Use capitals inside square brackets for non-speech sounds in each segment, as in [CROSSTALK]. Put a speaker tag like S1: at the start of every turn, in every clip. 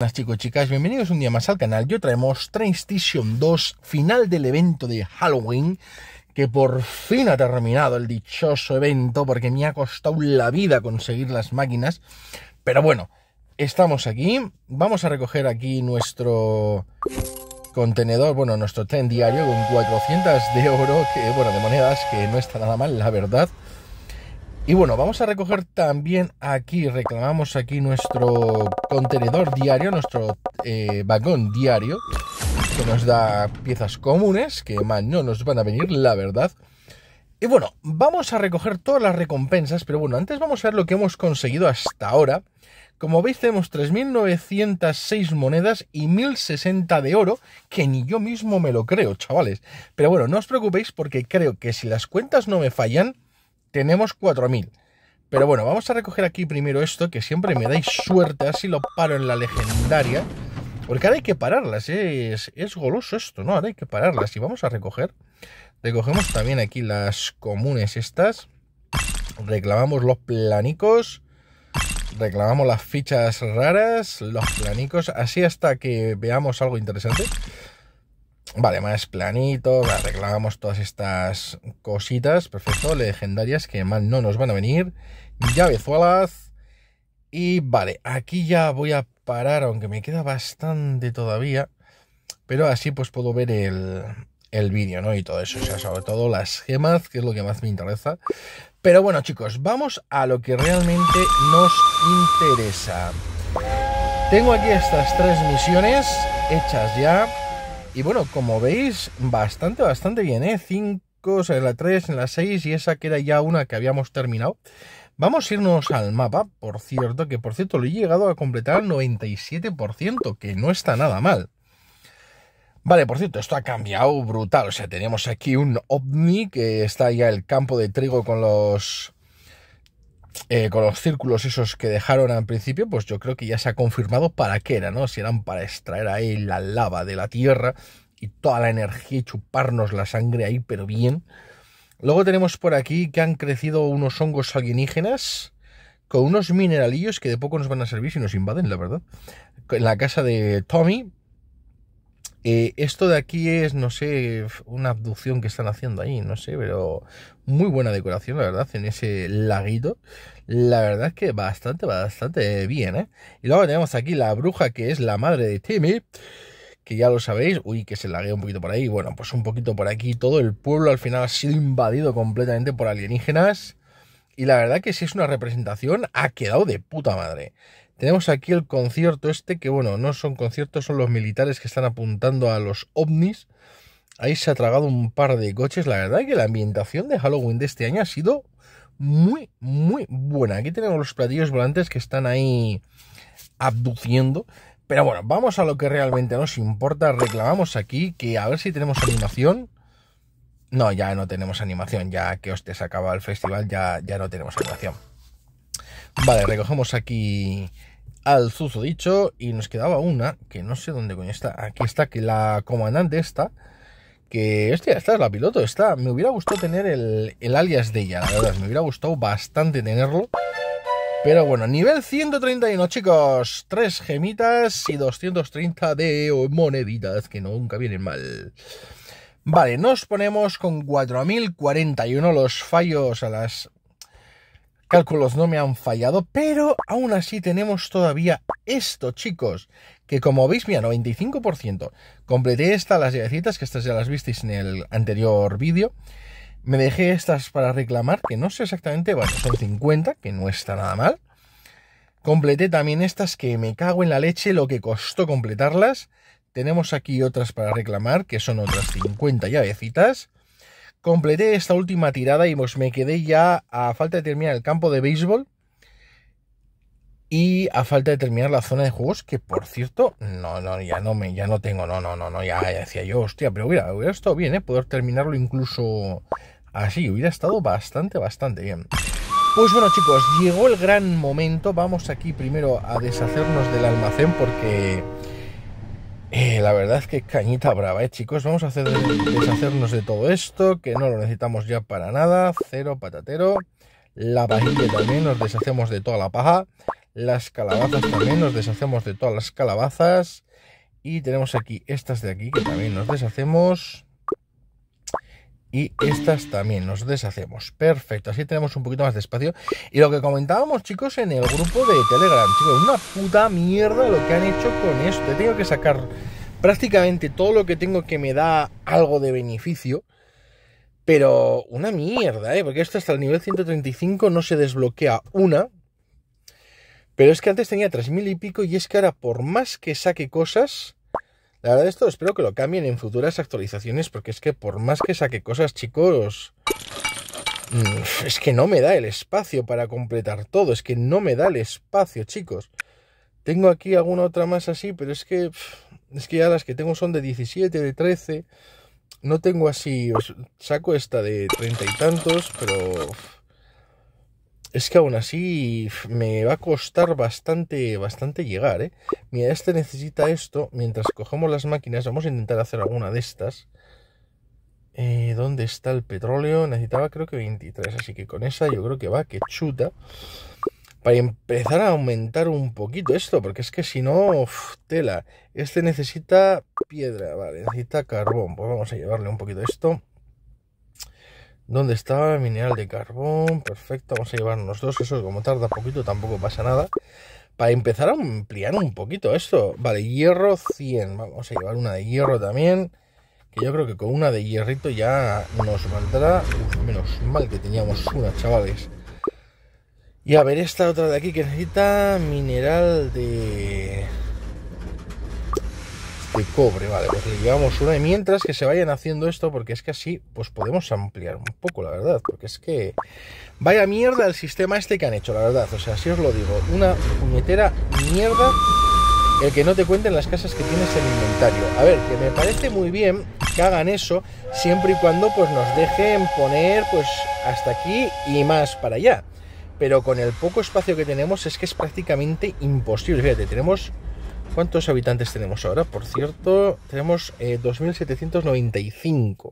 S1: Buenas chicos chicas, bienvenidos un día más al canal. Yo traemos Transition 2, final del evento de Halloween, que por fin ha terminado el dichoso evento, porque me ha costado la vida conseguir las máquinas. Pero bueno, estamos aquí, vamos a recoger aquí nuestro contenedor, bueno, nuestro tren diario con 400 de oro, que bueno, de monedas, que no está nada mal, la verdad. Y bueno, vamos a recoger también aquí, reclamamos aquí nuestro contenedor diario, nuestro eh, vagón diario, que nos da piezas comunes, que más no nos van a venir, la verdad. Y bueno, vamos a recoger todas las recompensas, pero bueno, antes vamos a ver lo que hemos conseguido hasta ahora. Como veis tenemos 3.906 monedas y 1.060 de oro, que ni yo mismo me lo creo, chavales. Pero bueno, no os preocupéis porque creo que si las cuentas no me fallan, tenemos 4000. Pero bueno, vamos a recoger aquí primero esto, que siempre me dais suerte, así lo paro en la legendaria. Porque ahora hay que pararlas, ¿eh? es, es goloso esto, ¿no? Ahora hay que pararlas. Y vamos a recoger. Recogemos también aquí las comunes estas. Reclamamos los planicos. Reclamamos las fichas raras, los planicos, así hasta que veamos algo interesante. Vale, más planito, arreglamos todas estas cositas, perfecto, legendarias que mal no nos van a venir, llavezuelas, y vale, aquí ya voy a parar, aunque me queda bastante todavía, pero así pues puedo ver el, el vídeo, ¿no? Y todo eso, o sea, sobre todo las gemas, que es lo que más me interesa. Pero bueno, chicos, vamos a lo que realmente nos interesa. Tengo aquí estas tres misiones hechas ya. Y bueno, como veis, bastante, bastante bien, ¿eh? 5, en la 3, en la 6 y esa que era ya una que habíamos terminado. Vamos a irnos al mapa, por cierto, que por cierto lo he llegado a completar al 97%, que no está nada mal. Vale, por cierto, esto ha cambiado brutal. O sea, tenemos aquí un ovni que está ya el campo de trigo con los eh, con los círculos esos que dejaron al principio, pues yo creo que ya se ha confirmado para qué era, ¿no? Si eran para extraer ahí la lava de la Tierra y toda la energía y chuparnos la sangre ahí, pero bien. Luego tenemos por aquí que han crecido unos hongos alienígenas con unos mineralillos que de poco nos van a servir si nos invaden, la verdad. En la casa de Tommy, eh, esto de aquí es, no sé, una abducción que están haciendo ahí, no sé, pero muy buena decoración, la verdad, en ese laguito. La verdad es que bastante, bastante bien, ¿eh? Y luego tenemos aquí la bruja que es la madre de Timmy que ya lo sabéis, uy, que se laguea un poquito por ahí, bueno, pues un poquito por aquí, todo el pueblo al final ha sido invadido completamente por alienígenas, y la verdad que si es una representación, ha quedado de puta madre. Tenemos aquí el concierto este, que bueno, no son conciertos, son los militares que están apuntando a los ovnis. Ahí se ha tragado un par de coches. La verdad es que la ambientación de Halloween de este año ha sido muy, muy buena. Aquí tenemos los platillos volantes que están ahí abduciendo. Pero bueno, vamos a lo que realmente nos importa. Reclamamos aquí que a ver si tenemos animación. No, ya no tenemos animación. Ya que se acaba el festival, ya, ya no tenemos animación. Vale, recogemos aquí al zuzo dicho y nos quedaba una que no sé dónde coño está. Aquí está, que la comandante está. Que hostia, esta es la piloto está. Me hubiera gustado tener el, el alias de ella, la verdad. Me hubiera gustado bastante tenerlo. Pero bueno, nivel 131, chicos. Tres gemitas y 230 de moneditas, que nunca vienen mal. Vale, nos ponemos con 4041 los fallos a las cálculos no me han fallado, pero aún así tenemos todavía esto, chicos, que como veis, mira, 95%. Completé estas las llavecitas, que estas ya las visteis en el anterior vídeo. Me dejé estas para reclamar, que no sé exactamente, bueno, son 50, que no está nada mal. Completé también estas que me cago en la leche lo que costó completarlas. Tenemos aquí otras para reclamar, que son otras 50 llavecitas completé esta última tirada y pues me quedé ya a falta de terminar el campo de béisbol y a falta de terminar la zona de juegos, que por cierto, no, no, ya no me, ya no tengo, no, no, no, no, ya, decía yo, hostia, pero hubiera, hubiera estado bien, eh, poder terminarlo incluso así, hubiera estado bastante, bastante bien. Pues bueno chicos, llegó el gran momento, vamos aquí primero a deshacernos del almacén porque eh, la verdad es que cañita brava, ¿eh, chicos? Vamos a hacer, deshacernos de todo esto, que no lo necesitamos ya para nada. Cero patatero. La pajilla también, nos deshacemos de toda la paja. Las calabazas también, nos deshacemos de todas las calabazas. Y tenemos aquí estas de aquí, que también nos deshacemos y estas también nos deshacemos. Perfecto, así tenemos un poquito más de espacio. Y lo que comentábamos, chicos, en el grupo de Telegram, chicos, una puta mierda lo que han hecho con esto. He tenido que sacar prácticamente todo lo que tengo que me da algo de beneficio. Pero una mierda, ¿eh? Porque esto hasta el nivel 135 no se desbloquea una. Pero es que antes tenía 3.000 y pico y es que ahora por más que saque cosas la verdad, esto espero que lo cambien en futuras actualizaciones, porque es que por más que saque cosas, chicos, mm, es que no me da el espacio para completar todo, es que no me da el espacio, chicos. Tengo aquí alguna otra más así, pero es que es que ya las que tengo son de 17, de 13. No tengo así, saco esta de treinta y tantos, pero es que aún así me va a costar bastante, bastante llegar, ¿eh? Mira, este necesita esto. Mientras cogemos las máquinas, vamos a intentar hacer alguna de estas. Eh, ¿Dónde está el petróleo? Necesitaba creo que 23, así que con esa yo creo que va, que chuta. Para empezar a aumentar un poquito esto, porque es que si no, tela. Este necesita piedra, vale, necesita carbón. Pues vamos a llevarle un poquito esto. ¿Dónde está mineral de carbón? Perfecto, vamos a llevarnos dos, eso como tarda poquito tampoco pasa nada. Para empezar a ampliar un poquito esto. Vale, hierro 100, vamos a llevar una de hierro también. Que yo creo que con una de hierrito ya nos valdrá. menos mal que teníamos una, chavales. Y a ver esta otra de aquí que necesita mineral de cobre. Vale, pues le llevamos una y mientras que se vayan haciendo esto, porque es que así pues podemos ampliar un poco, la verdad. Porque es que vaya mierda el sistema este que han hecho, la verdad. O sea, si os lo digo, una puñetera mierda el que no te cuenten las casas que tienes en inventario. A ver, que me parece muy bien que hagan eso siempre y cuando pues nos dejen poner pues hasta aquí y más para allá. Pero con el poco espacio que tenemos es que es prácticamente imposible. Fíjate, tenemos ¿Cuántos habitantes tenemos ahora? Por cierto, tenemos 2.795. Eh,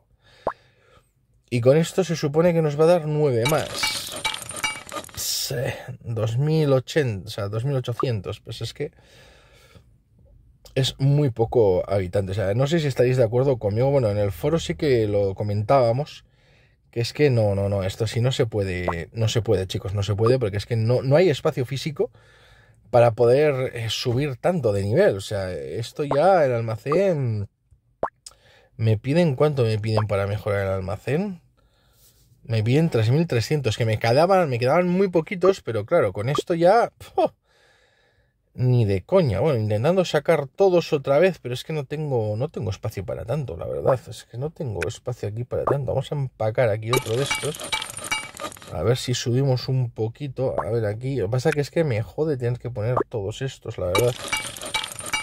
S1: y con esto se supone que nos va a dar 9 más. 2.080, o sea, 2.800. Pues es que es muy poco habitante. no sé si estaréis de acuerdo conmigo. Bueno, en el foro sí que lo comentábamos. Que es que no, no, no, esto sí no se puede, no se puede, chicos, no se puede, porque es que no, no hay espacio físico para poder eh, subir tanto de nivel. O sea, esto ya el almacén... ¿Me piden cuánto me piden para mejorar el almacén? Me piden 3.300, que me quedaban, me quedaban muy poquitos, pero claro, con esto ya... Ni de coña. Bueno, intentando sacar todos otra vez, pero es que no tengo, no tengo espacio para tanto, la verdad. Es que no tengo espacio aquí para tanto. Vamos a empacar aquí otro de estos. A ver si subimos un poquito. A ver aquí. Lo que pasa que es que me jode tener que poner todos estos, la verdad.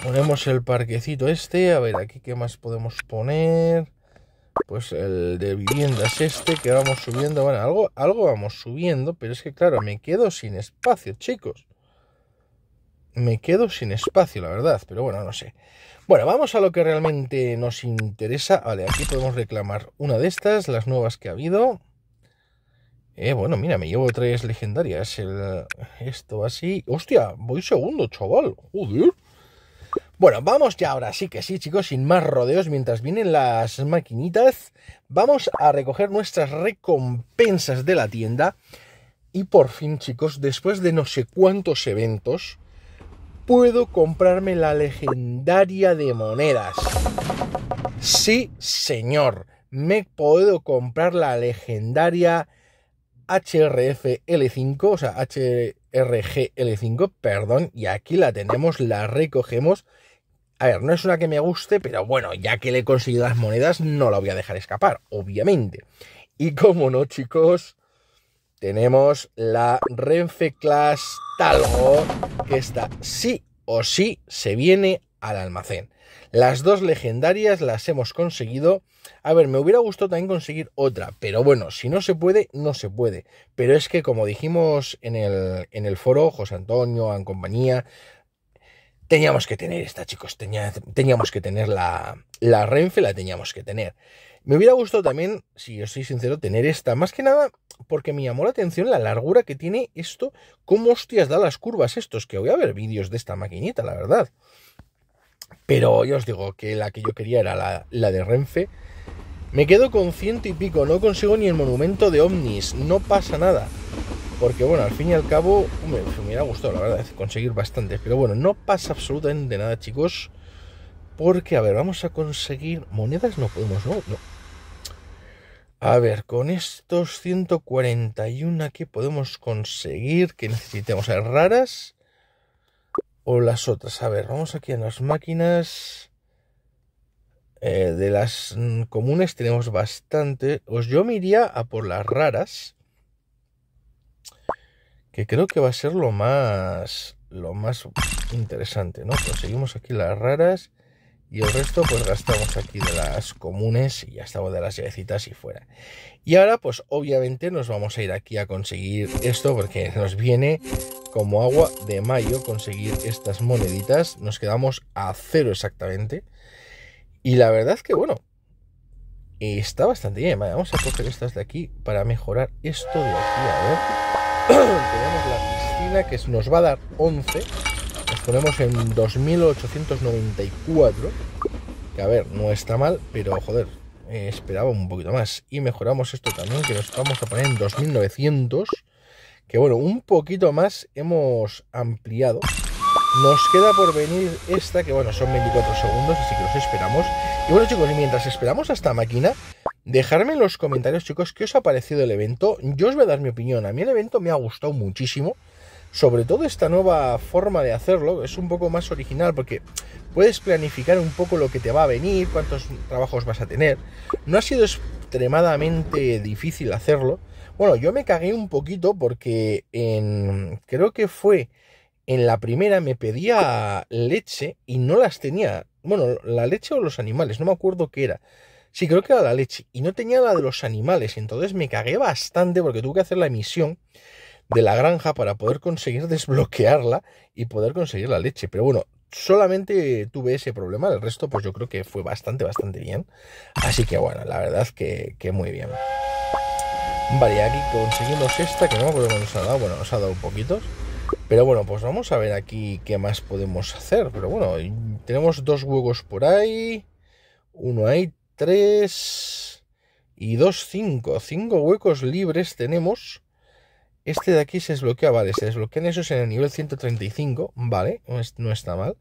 S1: Ponemos el parquecito este. A ver aquí qué más podemos poner. Pues el de viviendas este que vamos subiendo. Bueno, algo, algo vamos subiendo, pero es que claro, me quedo sin espacio, chicos. Me quedo sin espacio, la verdad. Pero bueno, no sé. Bueno, vamos a lo que realmente nos interesa. Vale, aquí podemos reclamar una de estas, las nuevas que ha habido. Eh, bueno, mira, me llevo tres legendarias. El, esto así. Hostia, voy segundo, chaval. Joder. Bueno, vamos ya ahora sí que sí, chicos, sin más rodeos, mientras vienen las maquinitas, vamos a recoger nuestras recompensas de la tienda. Y por fin, chicos, después de no sé cuántos eventos, puedo comprarme la legendaria de monedas. Sí, señor, me puedo comprar la legendaria l 5 o sea, HRGL5, perdón, y aquí la tenemos, la recogemos. A ver, no es una que me guste, pero bueno, ya que le he conseguido las monedas, no la voy a dejar escapar, obviamente. Y como no, chicos, tenemos la Renfe Class Talgo, que esta sí o sí se viene al almacén. Las dos legendarias las hemos conseguido. A ver, me hubiera gustado también conseguir otra, pero bueno, si no se puede, no se puede. Pero es que, como dijimos en el, en el foro, José Antonio, en compañía, teníamos que tener esta, chicos. teníamos que tener la, la Renfe, la teníamos que tener. Me hubiera gustado también, si yo soy sincero, tener esta. Más que nada porque me llamó la atención la largura que tiene esto. ¿Cómo hostias da las curvas estos? Que voy a ver vídeos de esta maquinita, la verdad. Pero yo os digo que la que yo quería era la, de Renfe. Me quedo con ciento y pico, no consigo ni el monumento de ovnis, no pasa nada. Porque bueno, al fin y al cabo, me, me hubiera gustado, la verdad, conseguir bastantes. Pero bueno, no pasa absolutamente nada, chicos. Porque, a ver, vamos a conseguir... Monedas no podemos, ¿no? no. A ver, con estos 141 que podemos conseguir, que necesitemos, a raras o las otras. A ver, vamos aquí a las máquinas. Eh, de las mm, comunes tenemos bastante. Os pues yo me iría a por las raras. Que creo que va a ser lo más. Lo más interesante, ¿no? Conseguimos aquí las raras. Y el resto, pues gastamos aquí de las comunes y ya estamos de las llavecitas y fuera. Y ahora, pues obviamente nos vamos a ir aquí a conseguir esto porque nos viene como agua de mayo conseguir estas moneditas. Nos quedamos a cero exactamente. Y la verdad es que, bueno, está bastante bien. vamos a coger estas de aquí para mejorar esto de aquí. A ver. [CLEARS THROAT] Tenemos la piscina que nos va a dar 11. Nos ponemos en 2894. Que a ver, no está mal, pero joder, eh, esperaba un poquito más. Y mejoramos esto también, que nos vamos a poner en 2900 que bueno, un poquito más hemos ampliado. Nos queda por venir esta, que bueno, son 24 segundos, así que los esperamos. Y bueno, chicos, mientras esperamos a esta máquina, dejadme en los comentarios, chicos, qué os ha parecido el evento. Yo os voy a dar mi opinión. A mí el evento me ha gustado muchísimo. Sobre todo esta nueva forma de hacerlo, es un poco más original porque puedes planificar un poco lo que te va a venir, cuántos trabajos vas a tener. No ha sido extremadamente difícil hacerlo bueno, yo me cagué un poquito porque en, creo que fue en la primera me pedía leche y no las tenía. Bueno, la leche o los animales, no me acuerdo qué era. Sí, creo que era la leche. Y no tenía la de los animales. entonces me cagué bastante porque tuve que hacer la misión de la granja para poder conseguir [LAUGHS] desbloquearla y poder conseguir la leche. Pero bueno, solamente tuve ese problema. El resto, pues yo creo que fue bastante, bastante bien. Así que bueno, la verdad que muy bien. Vale, aquí conseguimos esta, que no me acuerdo que nos ha dado. Bueno, nos ha dado poquitos. Pero bueno, pues vamos a ver aquí qué más podemos hacer. Pero bueno, tenemos dos huecos por ahí. Uno ahí, tres y dos, cinco. Cinco huecos libres tenemos. Este de aquí se desbloquea, vale, se desbloquean esos en el nivel 135, vale, no, está mal.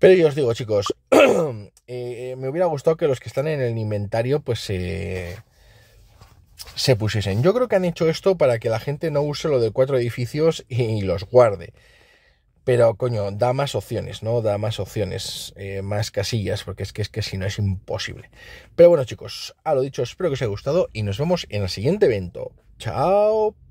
S1: Pero yo os digo, chicos, [CLEARS THROAT] eh, eh, me hubiera gustado que los que están en el inventario, pues... Eh, se pusiesen. Yo creo que han hecho esto para que la gente no use lo de cuatro edificios y los guarde. Pero coño, da más opciones, ¿no? Da más opciones, eh, más casillas, porque es que es que si no es imposible. Pero bueno chicos, a lo dicho, espero que os haya gustado y nos vemos en el siguiente evento. Chao.